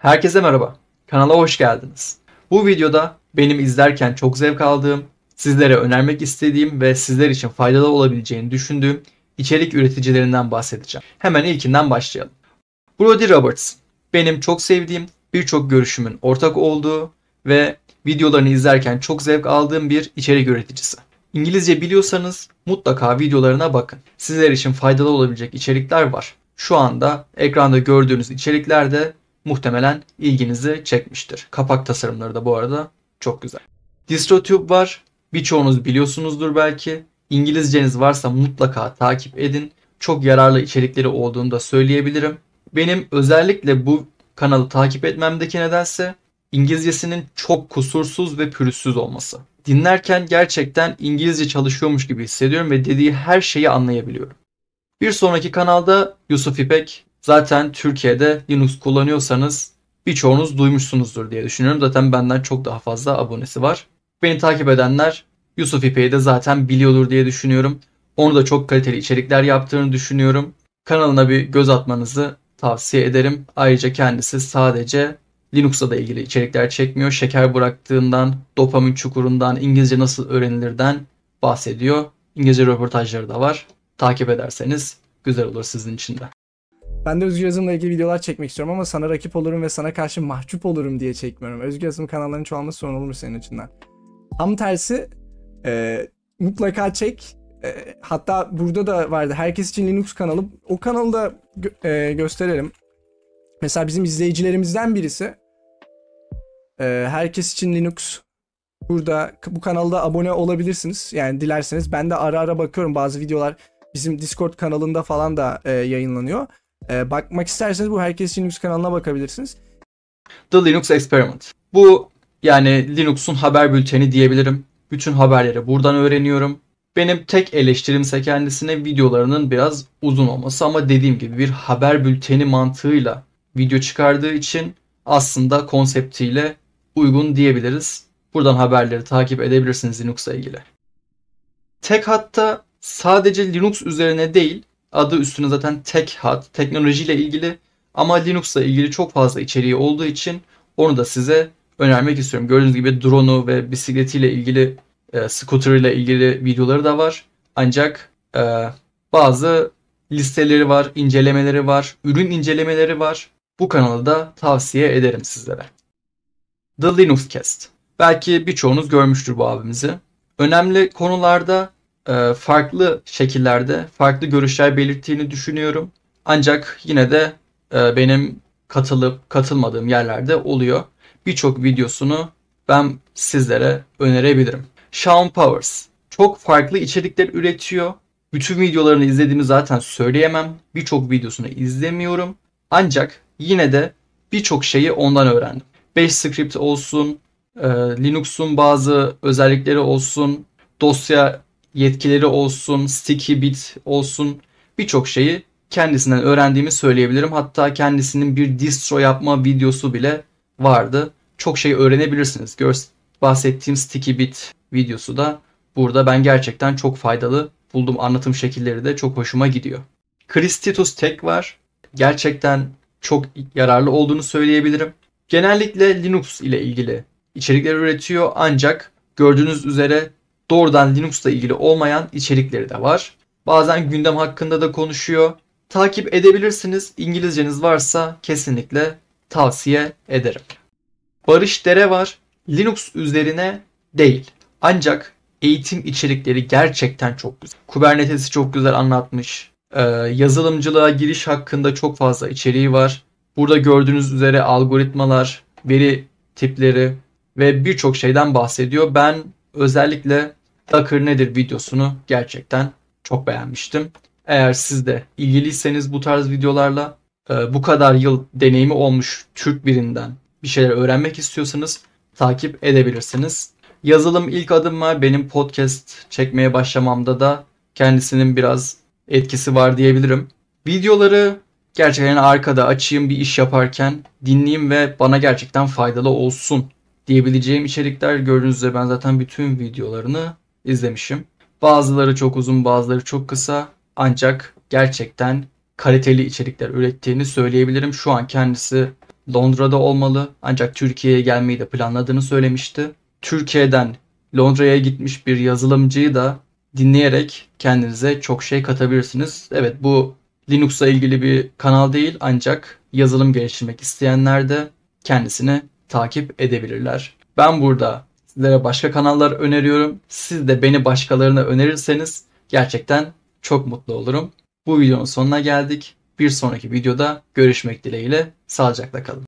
Herkese merhaba. Kanala hoş geldiniz. Bu videoda benim izlerken çok zevk aldığım, sizlere önermek istediğim ve sizler için faydalı olabileceğini düşündüğüm içerik üreticilerinden bahsedeceğim. Hemen ilkinden başlayalım. Brody Roberts benim çok sevdiğim, birçok görüşümün ortak olduğu ve videolarını izlerken çok zevk aldığım bir içerik üreticisi. İngilizce biliyorsanız mutlaka videolarına bakın. Sizler için faydalı olabilecek içerikler var. Şu anda ekranda gördüğünüz içeriklerde muhtemelen ilginizi çekmiştir. Kapak tasarımları da bu arada çok güzel. DistroTube var. Birçoğunuz biliyorsunuzdur belki. İngilizceniz varsa mutlaka takip edin. Çok yararlı içerikleri olduğunu da söyleyebilirim. Benim özellikle bu kanalı takip etmemdeki nedense İngilizcesinin çok kusursuz ve pürüzsüz olması. Dinlerken gerçekten İngilizce çalışıyormuş gibi hissediyorum ve dediği her şeyi anlayabiliyorum. Bir sonraki kanalda Yusuf İpek Zaten Türkiye'de Linux kullanıyorsanız birçoğunuz duymuşsunuzdur diye düşünüyorum. Zaten benden çok daha fazla abonesi var. Beni takip edenler Yusuf İpek'i de zaten biliyordur diye düşünüyorum. Onu da çok kaliteli içerikler yaptığını düşünüyorum. Kanalına bir göz atmanızı tavsiye ederim. Ayrıca kendisi sadece Linux'la da ilgili içerikler çekmiyor. Şeker bıraktığından, dopamin çukurundan, İngilizce nasıl öğrenilirden bahsediyor. İngilizce röportajları da var. Takip ederseniz güzel olur sizin için de. Ben de özgür yazımla ilgili videolar çekmek istiyorum ama sana rakip olurum ve sana karşı mahcup olurum diye çekmiyorum. Özgür yazım kanallarının çoğalması sorun olur mu senin açından? Tam tersi e, mutlaka çek. E, hatta burada da vardı. Herkes için Linux kanalı. O kanalı da gö- e, gösterelim. Mesela bizim izleyicilerimizden birisi e, herkes için Linux burada bu kanalda abone olabilirsiniz. Yani dilerseniz ben de ara ara bakıyorum bazı videolar bizim Discord kanalında falan da e, yayınlanıyor. E, bakmak isterseniz bu Herkes Linux kanalına bakabilirsiniz. The Linux Experiment. Bu yani Linux'un haber bülteni diyebilirim. Bütün haberleri buradan öğreniyorum. Benim tek eleştirimse kendisine videolarının biraz uzun olması ama dediğim gibi bir haber bülteni mantığıyla video çıkardığı için aslında konseptiyle uygun diyebiliriz. Buradan haberleri takip edebilirsiniz Linux'la ilgili. Tek hatta sadece Linux üzerine değil, Adı üstüne zaten tek hat, teknolojiyle ilgili ama Linux'la ilgili çok fazla içeriği olduğu için onu da size önermek istiyorum. Gördüğünüz gibi drone'u ve bisikletiyle ilgili, e, scooter ile ilgili videoları da var. Ancak e, bazı listeleri var, incelemeleri var, ürün incelemeleri var. Bu kanalı da tavsiye ederim sizlere. The Linux Cast. Belki birçoğunuz görmüştür bu abimizi. Önemli konularda ee, farklı şekillerde farklı görüşler belirttiğini düşünüyorum. Ancak yine de e, benim katılıp katılmadığım yerlerde oluyor. Birçok videosunu ben sizlere önerebilirim. Sean Powers çok farklı içerikler üretiyor. Bütün videolarını izlediğimi zaten söyleyemem. Birçok videosunu izlemiyorum. Ancak yine de birçok şeyi ondan öğrendim. Bash script olsun, e, Linux'un bazı özellikleri olsun, dosya yetkileri olsun, sticky bit olsun birçok şeyi kendisinden öğrendiğimi söyleyebilirim. Hatta kendisinin bir distro yapma videosu bile vardı. Çok şey öğrenebilirsiniz. Gör, bahsettiğim sticky bit videosu da burada ben gerçekten çok faydalı buldum. Anlatım şekilleri de çok hoşuma gidiyor. Chris Titus Tech var. Gerçekten çok yararlı olduğunu söyleyebilirim. Genellikle Linux ile ilgili içerikler üretiyor ancak gördüğünüz üzere doğrudan Linux'la ilgili olmayan içerikleri de var. Bazen gündem hakkında da konuşuyor. Takip edebilirsiniz. İngilizceniz varsa kesinlikle tavsiye ederim. Barış Dere var. Linux üzerine değil. Ancak eğitim içerikleri gerçekten çok güzel. Kubernetes'i çok güzel anlatmış. Ee, yazılımcılığa giriş hakkında çok fazla içeriği var. Burada gördüğünüz üzere algoritmalar, veri tipleri ve birçok şeyden bahsediyor. Ben özellikle Docker nedir videosunu gerçekten çok beğenmiştim. Eğer siz de ilgiliyseniz bu tarz videolarla e, bu kadar yıl deneyimi olmuş Türk birinden bir şeyler öğrenmek istiyorsanız takip edebilirsiniz. Yazılım ilk adıma benim podcast çekmeye başlamamda da kendisinin biraz etkisi var diyebilirim. Videoları gerçekten arkada açayım bir iş yaparken dinleyeyim ve bana gerçekten faydalı olsun diyebileceğim içerikler. Gördüğünüz üzere ben zaten bütün videolarını izlemişim. Bazıları çok uzun, bazıları çok kısa. Ancak gerçekten kaliteli içerikler ürettiğini söyleyebilirim. Şu an kendisi Londra'da olmalı ancak Türkiye'ye gelmeyi de planladığını söylemişti. Türkiye'den Londra'ya gitmiş bir yazılımcıyı da dinleyerek kendinize çok şey katabilirsiniz. Evet bu Linux'la ilgili bir kanal değil ancak yazılım geliştirmek isteyenler de kendisini takip edebilirler. Ben burada Sizlere başka kanallar öneriyorum. Siz de beni başkalarına önerirseniz gerçekten çok mutlu olurum. Bu videonun sonuna geldik. Bir sonraki videoda görüşmek dileğiyle. Sağlıcakla kalın.